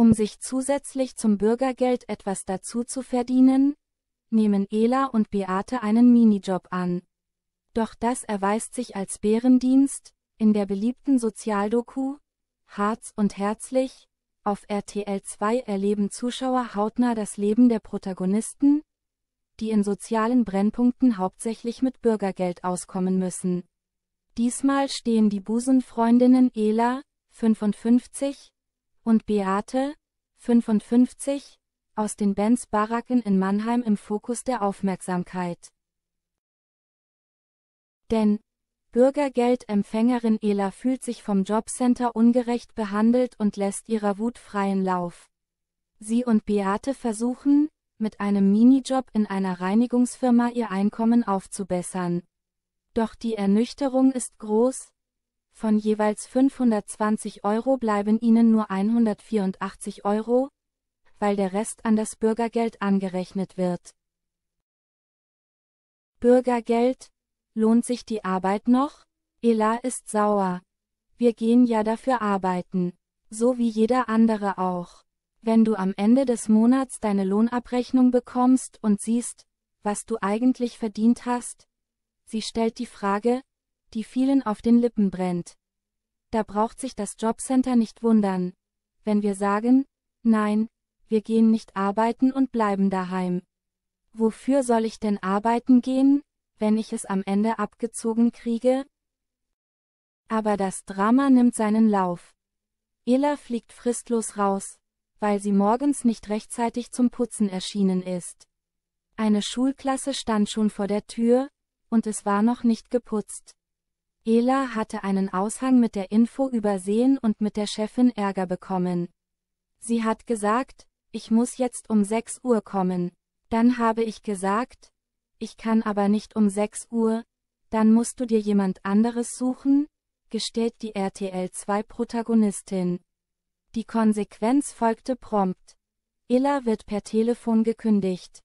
Um sich zusätzlich zum Bürgergeld etwas dazu zu verdienen, nehmen Ela und Beate einen Minijob an. Doch das erweist sich als Bärendienst, in der beliebten Sozialdoku, Harz und Herzlich, auf RTL 2 erleben Zuschauer hautnah das Leben der Protagonisten, die in sozialen Brennpunkten hauptsächlich mit Bürgergeld auskommen müssen. Diesmal stehen die Busenfreundinnen Ela, 55, und Beate, 55, aus den Benz Baracken in Mannheim im Fokus der Aufmerksamkeit. Denn Bürgergeldempfängerin Ela fühlt sich vom Jobcenter ungerecht behandelt und lässt ihrer Wut freien Lauf. Sie und Beate versuchen, mit einem Minijob in einer Reinigungsfirma ihr Einkommen aufzubessern. Doch die Ernüchterung ist groß, von jeweils 520 Euro bleiben ihnen nur 184 Euro, weil der Rest an das Bürgergeld angerechnet wird. Bürgergeld, lohnt sich die Arbeit noch? Ela ist sauer. Wir gehen ja dafür arbeiten, so wie jeder andere auch. Wenn du am Ende des Monats deine Lohnabrechnung bekommst und siehst, was du eigentlich verdient hast, sie stellt die Frage, die vielen auf den Lippen brennt. Da braucht sich das Jobcenter nicht wundern. Wenn wir sagen, nein, wir gehen nicht arbeiten und bleiben daheim. Wofür soll ich denn arbeiten gehen, wenn ich es am Ende abgezogen kriege? Aber das Drama nimmt seinen Lauf. Ella fliegt fristlos raus, weil sie morgens nicht rechtzeitig zum Putzen erschienen ist. Eine Schulklasse stand schon vor der Tür, und es war noch nicht geputzt. Ela hatte einen Aushang mit der Info übersehen und mit der Chefin Ärger bekommen. Sie hat gesagt, ich muss jetzt um 6 Uhr kommen. Dann habe ich gesagt, ich kann aber nicht um 6 Uhr, dann musst du dir jemand anderes suchen, gestellt die RTL 2 Protagonistin. Die Konsequenz folgte prompt. Ella wird per Telefon gekündigt.